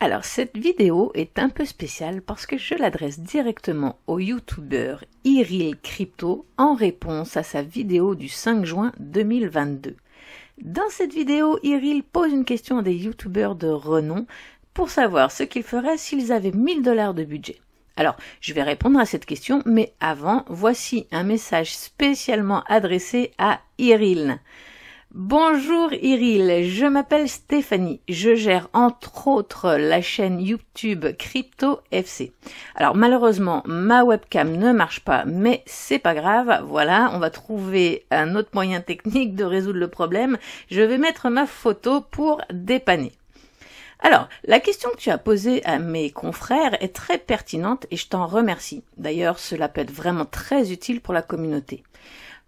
Alors cette vidéo est un peu spéciale parce que je l'adresse directement au youtubeur Iril Crypto en réponse à sa vidéo du 5 juin 2022. Dans cette vidéo, Iril pose une question à des youtubeurs de renom pour savoir ce qu'ils feraient s'ils avaient 1000 dollars de budget. Alors, je vais répondre à cette question, mais avant, voici un message spécialement adressé à Iril. Bonjour Iril, je m'appelle Stéphanie, je gère entre autres la chaîne YouTube Crypto FC. Alors malheureusement ma webcam ne marche pas mais c'est pas grave, voilà on va trouver un autre moyen technique de résoudre le problème, je vais mettre ma photo pour dépanner. Alors, la question que tu as posée à mes confrères est très pertinente et je t'en remercie. D'ailleurs, cela peut être vraiment très utile pour la communauté.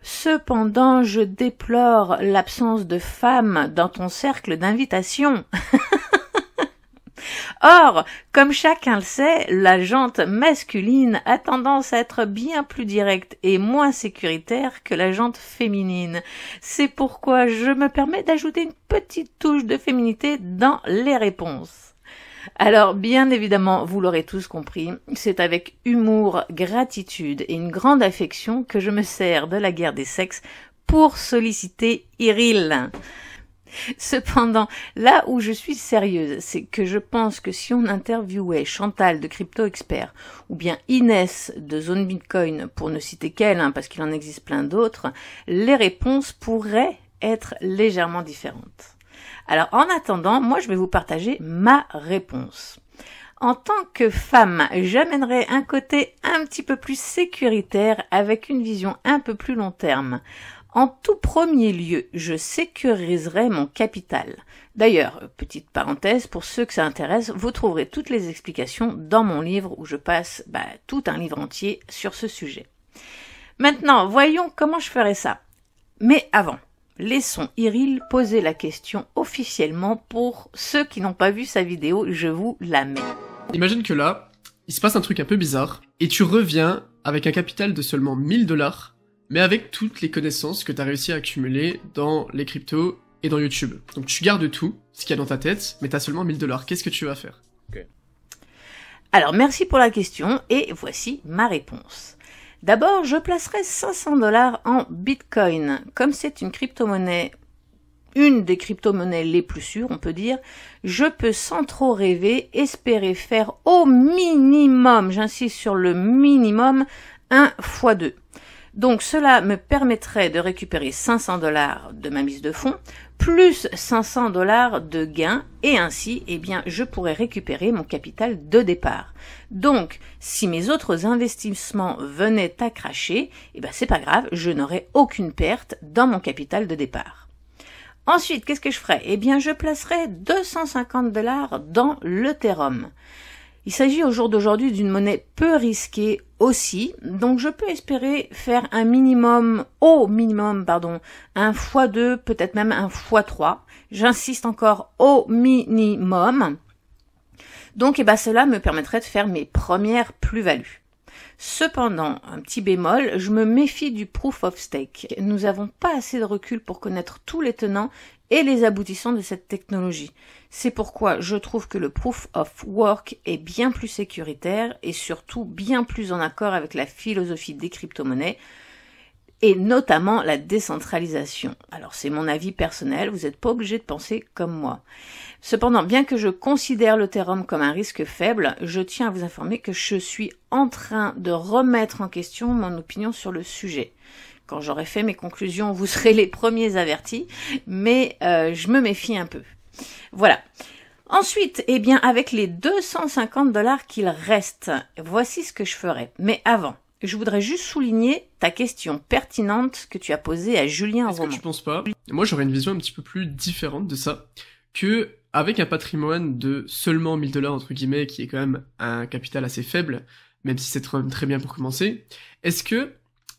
Cependant, je déplore l'absence de femmes dans ton cercle d'invitation. Or, comme chacun le sait, la jante masculine a tendance à être bien plus directe et moins sécuritaire que la jante féminine. C'est pourquoi je me permets d'ajouter une petite touche de féminité dans les réponses. Alors, bien évidemment, vous l'aurez tous compris, c'est avec humour, gratitude et une grande affection que je me sers de la guerre des sexes pour solliciter Iril. Cependant, là où je suis sérieuse, c'est que je pense que si on interviewait Chantal de Crypto Expert ou bien Inès de Zone Bitcoin, pour ne citer qu'elle, hein, parce qu'il en existe plein d'autres, les réponses pourraient être légèrement différentes. Alors en attendant, moi je vais vous partager ma réponse. En tant que femme, j'amènerai un côté un petit peu plus sécuritaire avec une vision un peu plus long terme. En tout premier lieu, je sécuriserai mon capital. D'ailleurs, petite parenthèse, pour ceux que ça intéresse, vous trouverez toutes les explications dans mon livre où je passe bah, tout un livre entier sur ce sujet. Maintenant, voyons comment je ferai ça. Mais avant, laissons Iril poser la question officiellement pour ceux qui n'ont pas vu sa vidéo, je vous la mets. Imagine que là, il se passe un truc un peu bizarre, et tu reviens avec un capital de seulement 1000 dollars, mais avec toutes les connaissances que tu as réussi à accumuler dans les cryptos et dans YouTube. Donc tu gardes tout, ce qu'il y a dans ta tête, mais tu as seulement 1000 dollars. Qu'est-ce que tu vas faire Alors merci pour la question, et voici ma réponse. D'abord, je placerai 500 dollars en Bitcoin. Comme c'est une crypto-monnaie, une des crypto-monnaies les plus sûres, on peut dire, je peux sans trop rêver espérer faire au minimum, j'insiste sur le minimum, 1 x 2. Donc cela me permettrait de récupérer 500 dollars de ma mise de fonds, plus 500 dollars de gains et ainsi, eh bien, je pourrais récupérer mon capital de départ. Donc, si mes autres investissements venaient à cracher, eh ben, c'est pas grave, je n'aurai aucune perte dans mon capital de départ. Ensuite, qu'est-ce que je ferais Eh bien, je placerais 250 dollars dans l'Ethereum. Il s'agit au jour d'aujourd'hui d'une monnaie peu risquée aussi, donc je peux espérer faire un minimum, au minimum, pardon, un x deux, peut-être même un x3. J'insiste encore au minimum. Donc, eh ben, cela me permettrait de faire mes premières plus-values. Cependant, un petit bémol, je me méfie du proof of stake. Nous n'avons pas assez de recul pour connaître tous les tenants et les aboutissants de cette technologie. C'est pourquoi je trouve que le proof of work est bien plus sécuritaire et surtout bien plus en accord avec la philosophie des crypto-monnaies et notamment la décentralisation. Alors c'est mon avis personnel, vous n'êtes pas obligé de penser comme moi. Cependant, bien que je considère le comme un risque faible, je tiens à vous informer que je suis en train de remettre en question mon opinion sur le sujet. Quand j'aurai fait mes conclusions, vous serez les premiers avertis, mais euh, je me méfie un peu. Voilà. Ensuite, eh bien, avec les 250 dollars qu'il reste, voici ce que je ferai. Mais avant, je voudrais juste souligner ta question pertinente que tu as posée à Julien Est-ce que tu penses pas Moi, j'aurais une vision un petit peu plus différente de ça, que avec un patrimoine de seulement 1000 dollars entre guillemets, qui est quand même un capital assez faible, même si c'est très bien pour commencer, est-ce que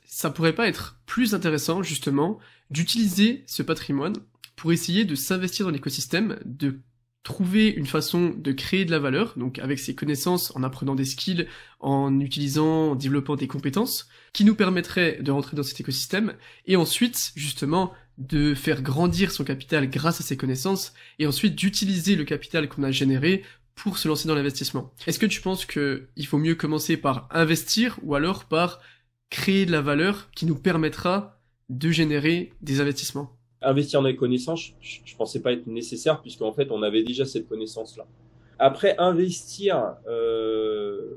ça pourrait pas être plus intéressant justement d'utiliser ce patrimoine pour essayer de s'investir dans l'écosystème, de trouver une façon de créer de la valeur, donc avec ses connaissances, en apprenant des skills, en utilisant, en développant des compétences, qui nous permettrait de rentrer dans cet écosystème, et ensuite, justement, de faire grandir son capital grâce à ses connaissances, et ensuite d'utiliser le capital qu'on a généré pour se lancer dans l'investissement. Est-ce que tu penses qu'il faut mieux commencer par investir ou alors par créer de la valeur qui nous permettra de générer des investissements investir dans les connaissances, je, ne pensais pas être nécessaire puisqu'en fait, on avait déjà cette connaissance-là. Après, investir euh,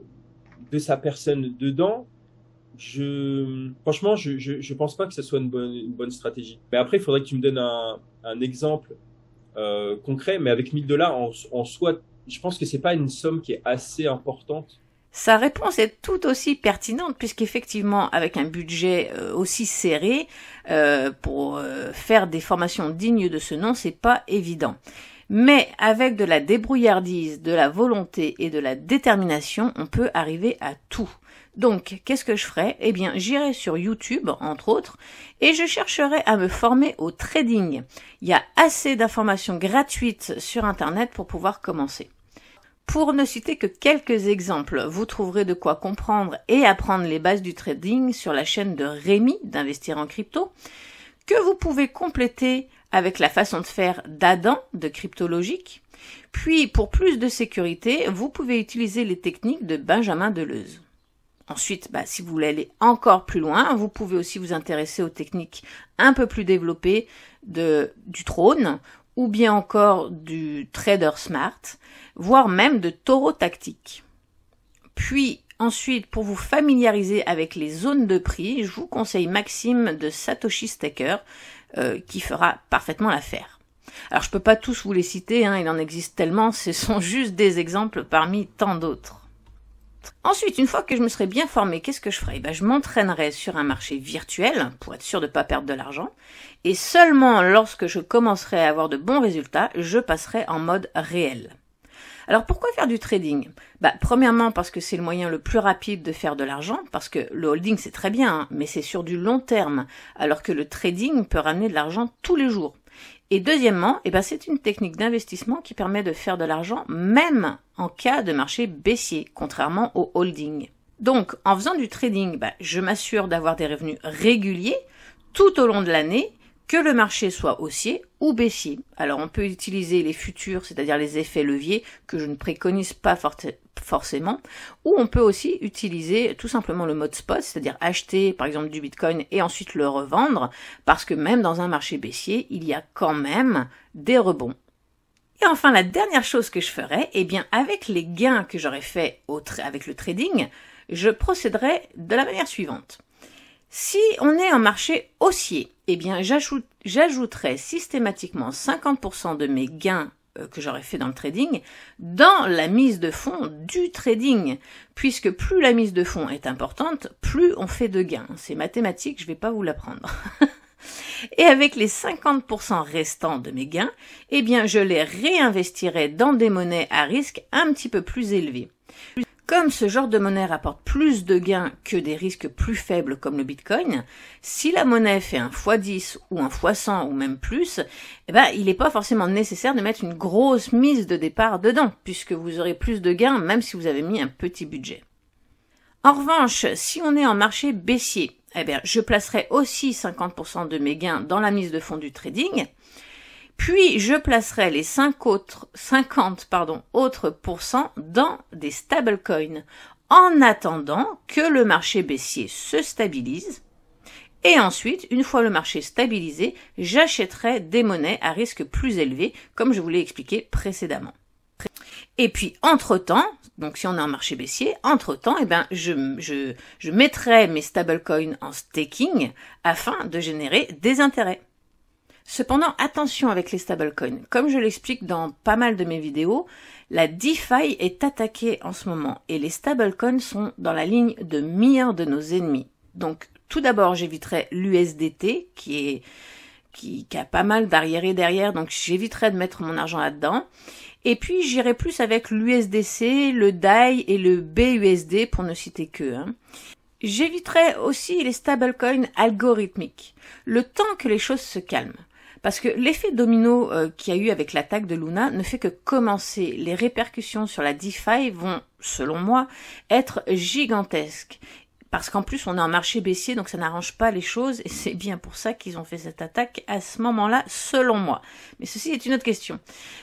de sa personne dedans, je, franchement, je, je, pense pas que ce soit une bonne, bonne stratégie. Mais après, il faudrait que tu me donnes un, un exemple euh, concret, mais avec 1000 dollars en, en, soi, je pense que c'est pas une somme qui est assez importante sa réponse est tout aussi pertinente puisqu'effectivement, avec un budget euh, aussi serré, euh, pour euh, faire des formations dignes de ce nom, c'est pas évident. Mais avec de la débrouillardise, de la volonté et de la détermination, on peut arriver à tout. Donc, qu'est-ce que je ferais Eh bien, j'irai sur YouTube, entre autres, et je chercherai à me former au trading. Il y a assez d'informations gratuites sur Internet pour pouvoir commencer. Pour ne citer que quelques exemples, vous trouverez de quoi comprendre et apprendre les bases du trading sur la chaîne de Rémi d'investir en crypto, que vous pouvez compléter avec la façon de faire d'Adam de Cryptologique. Puis, pour plus de sécurité, vous pouvez utiliser les techniques de Benjamin Deleuze. Ensuite, bah, si vous voulez aller encore plus loin, vous pouvez aussi vous intéresser aux techniques un peu plus développées de, du trône ou bien encore du trader smart voire même de taureau tactique. Puis ensuite, pour vous familiariser avec les zones de prix, je vous conseille Maxime de Satoshi Staker, euh, qui fera parfaitement l'affaire. Alors je peux pas tous vous les citer, hein, il en existe tellement, ce sont juste des exemples parmi tant d'autres. Ensuite, une fois que je me serai bien formé, qu'est-ce que je ferais ben, Je m'entraînerai sur un marché virtuel pour être sûr de ne pas perdre de l'argent. Et seulement lorsque je commencerai à avoir de bons résultats, je passerai en mode réel. Alors pourquoi faire du trading bah, Premièrement parce que c'est le moyen le plus rapide de faire de l'argent, parce que le holding c'est très bien, hein, mais c'est sur du long terme, alors que le trading peut ramener de l'argent tous les jours. Et deuxièmement, eh ben, c'est une technique d'investissement qui permet de faire de l'argent même en cas de marché baissier, contrairement au holding. Donc, en faisant du trading, bah, je m'assure d'avoir des revenus réguliers tout au long de l'année que le marché soit haussier ou baissier. Alors on peut utiliser les futurs, c'est-à-dire les effets leviers, que je ne préconise pas forcément, ou on peut aussi utiliser tout simplement le mode spot, c'est-à-dire acheter par exemple du Bitcoin et ensuite le revendre, parce que même dans un marché baissier, il y a quand même des rebonds. Et enfin, la dernière chose que je ferais, eh bien, avec les gains que j'aurais fait avec le trading, je procéderai de la manière suivante. Si on est en marché haussier, eh bien j'ajouterai systématiquement 50% de mes gains euh, que j'aurais fait dans le trading dans la mise de fonds du trading puisque plus la mise de fonds est importante plus on fait de gains c'est mathématique je vais pas vous l'apprendre et avec les 50% restants de mes gains eh bien je les réinvestirai dans des monnaies à risque un petit peu plus élevées comme ce genre de monnaie rapporte plus de gains que des risques plus faibles comme le bitcoin, si la monnaie fait un x10 ou un x100 ou même plus, eh ben, il n'est pas forcément nécessaire de mettre une grosse mise de départ dedans, puisque vous aurez plus de gains même si vous avez mis un petit budget. En revanche, si on est en marché baissier, eh bien, je placerai aussi 50% de mes gains dans la mise de fonds du trading. Puis je placerai les 5 autres, 50 pardon, autres pourcents dans des stablecoins en attendant que le marché baissier se stabilise. Et ensuite, une fois le marché stabilisé, j'achèterai des monnaies à risque plus élevé, comme je vous l'ai expliqué précédemment. Et puis, entre-temps, donc si on a un marché baissier, entre-temps, eh ben, je, je mettrai mes stablecoins en staking afin de générer des intérêts. Cependant, attention avec les stablecoins. Comme je l'explique dans pas mal de mes vidéos, la DeFi est attaquée en ce moment et les stablecoins sont dans la ligne de mire de nos ennemis. Donc, tout d'abord, j'éviterai l'USDT qui est qui, qui, a pas mal d'arriérés derrière, donc j'éviterai de mettre mon argent là-dedans. Et puis j'irai plus avec l'USDC, le DAI et le BUSD pour ne citer que. Hein. J'éviterai aussi les stablecoins algorithmiques, le temps que les choses se calment. Parce que l'effet domino euh, qu'il y a eu avec l'attaque de Luna ne fait que commencer. Les répercussions sur la DeFi vont, selon moi, être gigantesques. Parce qu'en plus, on est en marché baissier, donc ça n'arrange pas les choses, et c'est bien pour ça qu'ils ont fait cette attaque à ce moment-là, selon moi. Mais ceci est une autre question.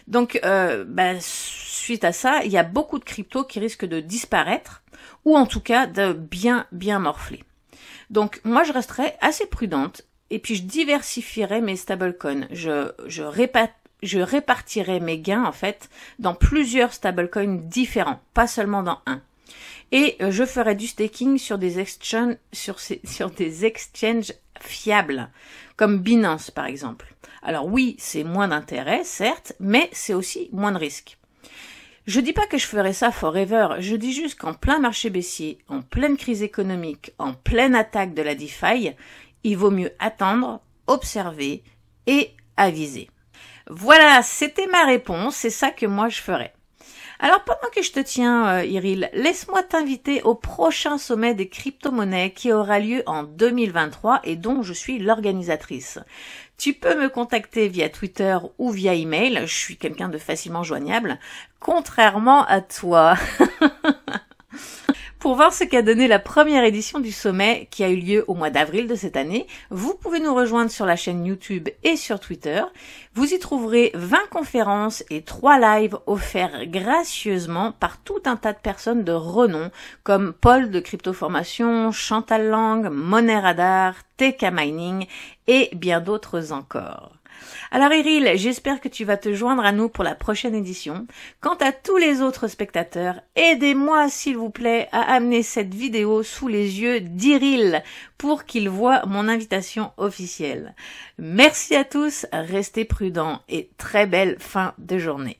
Donc, euh, bah, suite à ça, il y a beaucoup de cryptos qui risquent de disparaître, ou en tout cas de bien, bien morfler. Donc moi je resterai assez prudente et puis je diversifierai mes stablecoins. Je, je, répartirai mes gains en fait dans plusieurs stablecoins différents, pas seulement dans un. Et euh, je ferai du staking sur des exchanges, fiables, comme Binance par exemple. Alors oui, c'est moins d'intérêt, certes, mais c'est aussi moins de risque. Je dis pas que je ferais ça forever, je dis juste qu'en plein marché baissier, en pleine crise économique, en pleine attaque de la DeFi, il vaut mieux attendre, observer et aviser. Voilà, c'était ma réponse, c'est ça que moi je ferais. Alors pendant que je te tiens, euh, Iril, laisse-moi t'inviter au prochain sommet des crypto-monnaies qui aura lieu en 2023 et dont je suis l'organisatrice. Tu peux me contacter via Twitter ou via email, je suis quelqu'un de facilement joignable, contrairement à toi. pour voir ce qu'a donné la première édition du sommet qui a eu lieu au mois d'avril de cette année, vous pouvez nous rejoindre sur la chaîne YouTube et sur Twitter. Vous y trouverez 20 conférences et 3 lives offerts gracieusement par tout un tas de personnes de renom comme Paul de Cryptoformation, Chantal Lang, Monet Radar, TK Mining et bien d'autres encore. Alors Iril, j'espère que tu vas te joindre à nous pour la prochaine édition. Quant à tous les autres spectateurs, aidez-moi s'il vous plaît à amener cette vidéo sous les yeux d'Iril pour qu'il voit mon invitation officielle. Merci à tous, restez prudents et très belle fin de journée.